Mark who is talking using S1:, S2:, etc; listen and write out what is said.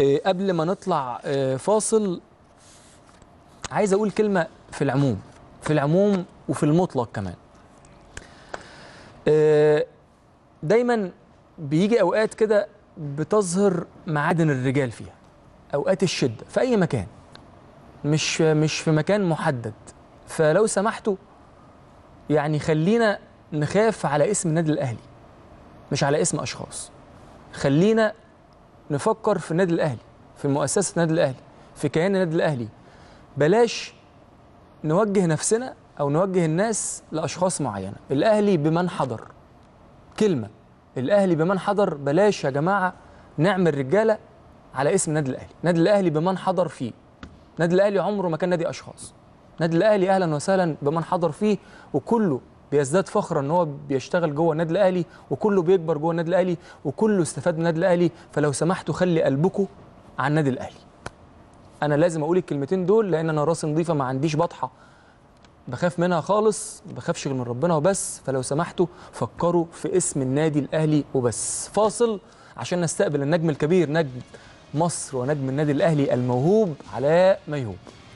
S1: آه، قبل ما نطلع آه، فاصل عايز اقول كلمه في العموم في العموم وفي المطلق كمان آه، دايما بيجي اوقات كده بتظهر معادن الرجال فيها اوقات الشده في اي مكان مش مش في مكان محدد فلو سمحتوا يعني خلينا نخاف على اسم النادي الاهلي مش على اسم اشخاص خلينا نفكر في النادي الاهلي في مؤسسه النادي الاهلي في كيان النادي الاهلي بلاش نوجه نفسنا او نوجه الناس لاشخاص معينه الاهلي بمن حضر كلمه الاهلي بمن حضر بلاش يا جماعه نعمل رجاله على اسم النادي الاهلي النادي الاهلي بمن حضر فيه النادي الاهلي عمره ما كان نادي اشخاص النادي الاهلي اهلا وسهلا بمن حضر فيه وكله بيزداد فخرا ان هو بيشتغل جوه النادي الاهلي وكله بيكبر جوه النادي الاهلي وكله استفاد من النادي الاهلي فلو سمحتوا خلي قلبكم على النادي الاهلي انا لازم اقول الكلمتين دول لان انا راسي نظيفه ما عنديش بطحه بخاف منها خالص بخافش غير من ربنا وبس فلو سمحتوا فكروا في اسم النادي الاهلي وبس فاصل عشان نستقبل النجم الكبير نجم مصر ونجم النادي الاهلي الموهوب علاء ميهوب